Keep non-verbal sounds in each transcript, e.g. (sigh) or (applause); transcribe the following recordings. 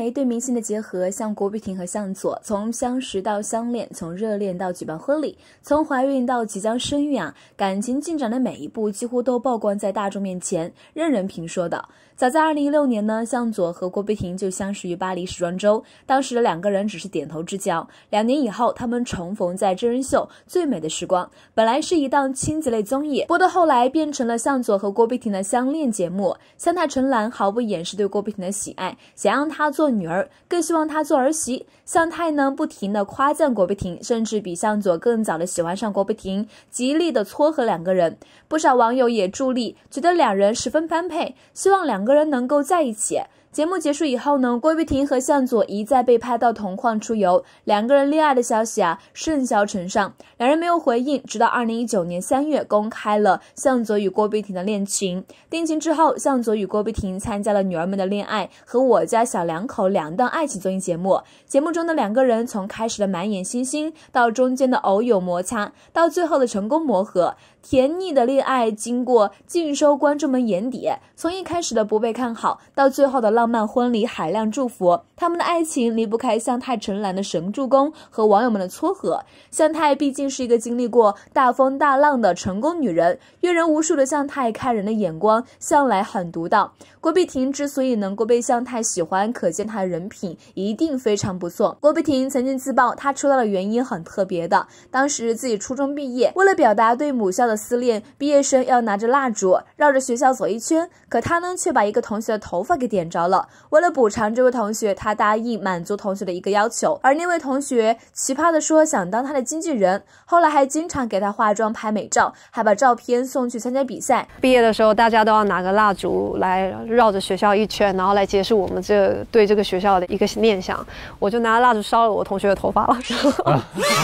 一对明星的结合，像郭碧婷和向佐，从相识到相恋，从热恋到举办婚礼，从怀孕到即将生育啊，感情进展的每一步几乎都曝光在大众面前，任人评说的。早在二零一六年呢，向佐和郭碧婷就相识于巴黎时装周，当时两个人只是点头之交。两年以后，他们重逢在真人秀《最美的时光》，本来是一档亲子类综艺，播到后来变成了向佐和郭碧婷的相恋节目。向太陈岚毫不掩饰对郭碧婷的喜爱，想让她做。做女儿更希望她做儿媳，向太呢不停的夸赞郭碧婷，甚至比向佐更早的喜欢上郭碧婷，极力的撮合两个人。不少网友也助力，觉得两人十分般配，希望两个人能够在一起。节目结束以后呢，郭碧婷和向佐一再被拍到同框出游，两个人恋爱的消息啊甚嚣尘上。两人没有回应，直到二零一九年三月公开了向佐与郭碧婷的恋情。定情之后，向佐与郭碧婷参加了《女儿们的恋爱》和《我家小两口》两档爱情综艺节目。节目中的两个人从开始的满眼星星，到中间的偶有摩擦，到最后的成功磨合，甜腻的恋爱经过尽收观众们眼底。从一开始的不被看好，到最后的浪。浪漫婚礼，海量祝福，他们的爱情离不开向太陈岚的神助攻和网友们的撮合。向太毕竟是一个经历过大风大浪的成功女人，阅人无数的向太看人的眼光向来很独到。郭碧婷之所以能够被向太喜欢，可见她的人品一定非常不错。郭碧婷曾经自曝，她出道的原因很特别的，当时自己初中毕业，为了表达对母校的思念，毕业生要拿着蜡烛绕着学校走一圈，可她呢却把一个同学的头发给点着了。为了补偿这位同学，他答应满足同学的一个要求。而那位同学奇葩的说想当他的经纪人，后来还经常给他化妆拍美照，还把照片送去参加比赛。毕业的时候，大家都要拿个蜡烛来绕着学校一圈，然后来结束我们这对这个学校的一个念想。我就拿蜡烛烧了我同学的头发了。(laughs) (laughs)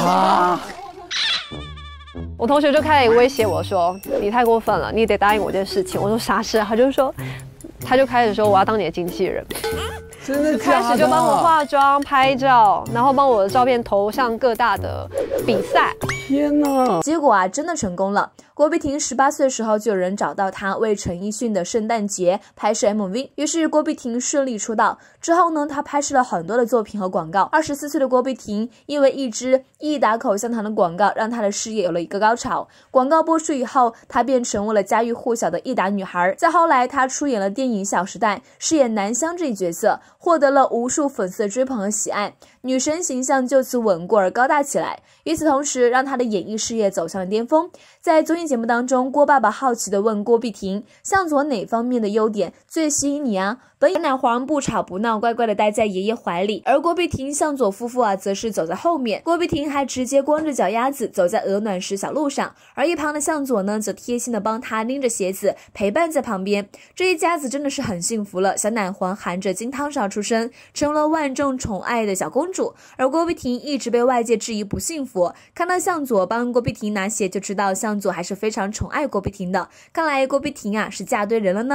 啊！我同学就开始威胁我说你太过分了，你得答应我件事情。我说啥事？他就说。他就开始说：“我要当你的经纪人。”真的，开始就帮我化妆、拍照，然后帮我的照片投向各大的比赛。天哪！结果啊，真的成功了。郭碧婷十八岁时候，就有人找到她为陈奕迅的圣诞节拍摄 MV。于是郭碧婷顺利出道。之后呢，她拍摄了很多的作品和广告。二十四岁的郭碧婷，因为一支益达口香糖的广告，让她的事业有了一个高潮。广告播出以后，她便成为了家喻户晓的益达女孩。在后来，她出演了电影《小时代》，饰演南湘这一角色，获得了无数粉丝的追捧和喜爱，女神形象就此稳固而高大起来。与此同时，让她。的演艺事业走向了巅峰。在综艺节目当中，郭爸爸好奇的问郭碧婷：“向佐哪方面的优点最吸引你啊？”本奶黄不吵不闹，乖乖的待在爷爷怀里，而郭碧婷向佐夫妇啊，则是走在后面。郭碧婷还直接光着脚丫子走在鹅卵石小路上，而一旁的向佐呢，则贴心的帮他拎着鞋子，陪伴在旁边。这一家子真的是很幸福了。小奶黄含着金汤勺出生，成了万众宠爱的小公主，而郭碧婷一直被外界质疑不幸福，看到向。左帮郭碧婷拿鞋，就知道向佐还是非常宠爱郭碧婷的。看来郭碧婷啊是嫁对人了呢。